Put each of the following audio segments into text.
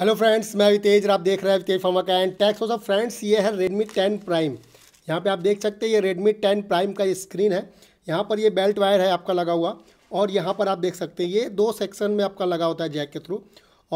hello friends मैं वितेज आप देख रहे हैं वितेज फार्मा का एंड टैक्स हो सब फ्रेंड्स ये है रेडमी टेन प्राइम यहाँ पे आप देख सकते हैं ये रेडमी टेन प्राइम का ये स्क्रीन है यहाँ पर ये बेल्ट वायर है आपका लगा हुआ और यहाँ पर आप देख सकते हैं ये दो सेक्शन में आपका लगा होता है जैक के थ्रू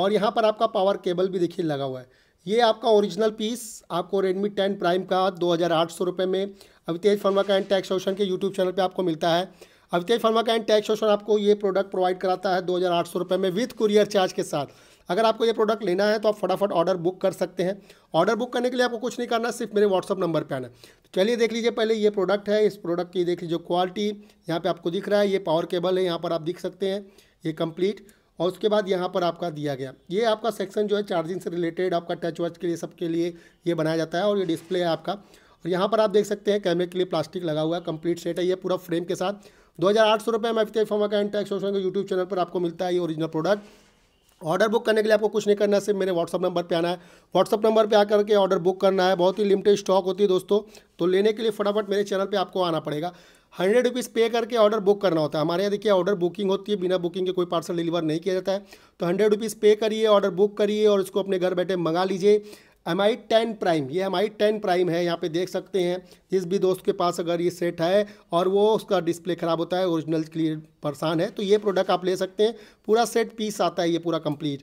और यहाँ पर आपका पावर केबल भी देखिए लगा हुआ है ये आपका ओरिजिनल पीस आपको रेडमी टेन प्राइम का दो हज़ार में अवितेज फर्मा का एंड टैक्स ऑप्शन के यूट्यूब चैनल पर आपको मिलता है अवितेज फर्मा का एंड टैक्स ऑप्शन आपको ये प्रोडक्ट प्रोवाइड कराता है दो हज़ार में विथ कुरियर चार्ज के साथ अगर आपको ये प्रोडक्ट लेना है तो आप फटाफट ऑर्डर बुक कर सकते हैं ऑर्डर बुक करने के लिए आपको कुछ नहीं करना सिर्फ मेरे व्हाट्सअप नंबर पर आना चलिए देख लीजिए पहले ये प्रोडक्ट है इस प्रोडक्ट की देख लीजिए क्वालिटी यहाँ पर आपको दिख रहा है ये पावर केबल है यहाँ पर आप दिख सकते हैं ये कम्प्लीट और उसके बाद यहाँ पर आपका दिया गया ये आपका सेक्शन जो है चार्जिंग से रिलेटेड आपका टच वच के लिए सबके लिए ये बनाया जाता है और ये डिस्प्ले है आपका और यहाँ पर आप देख सकते हैं कैमरे के लिए प्लास्टिक लगा हुआ है कंप्लीट सेट है ये पूरा फ्रेम के साथ दो हज़ार आठ सौ रुपये में एफ फॉर्मा का इंटेक्स यूट्यूब चैनल पर आपको मिलता है ये ओरिजिनल प्रोडक्ट ऑर्डर बुक करने के लिए आपको कुछ नहीं करना है सिर्फ मेरे व्हाट्सअप नंबर पे आना है व्हाट्सअप नंबर पे आकर के ऑर्डर बुक करना है बहुत ही लिमिटेड स्टॉक होती है दोस्तों तो लेने के लिए फटाफट मेरे चैनल पे आपको आना पड़ेगा हंड्रेड रुपीज़ पे करके ऑर्डर बुक करना होता है हमारे यहाँ देखिए ऑर्डर बुकिंग होती है बिना बुकिंग के कोई पार्सल डिलीवर नहीं किया जाता है तो हंड्रेड रुपीज़ पे करिए ऑर्डर बुक करिए और उसको अपने घर बैठे मंगा लीजिए एम आई टेन प्राइम ये एम आई टेन प्राइम है यहाँ पे देख सकते हैं जिस भी दोस्त के पास अगर ये सेट है और वो उसका डिस्प्ले ख़राब होता है ओरिजिनल क्लियर परेशान है तो ये प्रोडक्ट आप ले सकते हैं पूरा सेट पीस आता है ये पूरा कंप्लीट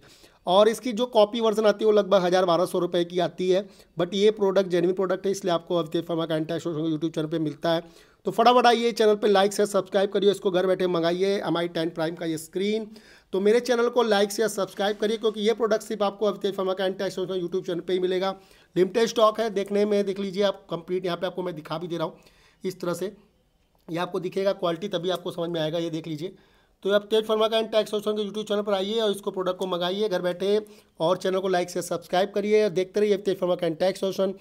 और इसकी जो कॉपी वर्जन आती है वो लगभग हज़ार बारह सौ रुपये की आती है बट ये प्रोडक्ट जेनविन प्रोडक्ट है इसलिए आपको अवते फर्मा का एंटा यूट्यूब चैनल पर मिलता है तो फटाफट आइए चैनल पे लाइक शेयर सब्सक्राइब करिए इसको घर बैठे मंगाइए एम आई टेन प्राइम का ये स्क्रीन तो मेरे चैनल को लाइक शेयर सब्सक्राइब करिए क्योंकि ये प्रोडक्ट सिर्फ आपको अभी फर्मा का एंड टैक्स यूट्यूब चैनल पर ही मिलेगा लिमिटेड स्टॉक है देखने में देख लीजिए आप कंप्लीट यहाँ पे आपको मैं दिखा भी दे रहा हूँ इस तरह से ये आपको दिखेगा क्वालिटी तभी आपको समझ में आएगा ये देख लीजिए तो आप तेज फर्मा का एंड टैक्स ऑप्शन के यूट्यूब चैनल पर आइए और इसको प्रोडक्ट को मंगाइए घर बैठे और चैनल को लाइक से सब्सक्राइब करिए और देखते रहिए तेज फर्मा का एंड टैक्स ऑप्शन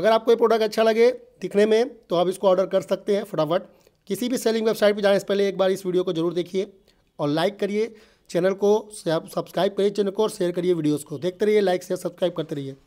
अगर आपको ये प्रोडक्ट अच्छा लगे दिखने में तो आप इसको ऑर्डर कर सकते हैं फटाफट किसी भी सेलिंग वेबसाइट पर जाने से पहले एक बार इस वीडियो को जरूर देखिए और लाइक करिए चैनल को सब्सक्राइब करिए चैनल को और शेयर करिए वीडियोज़ को देखते रहिए लाइक शेयर सब्सक्राइब करते रहिए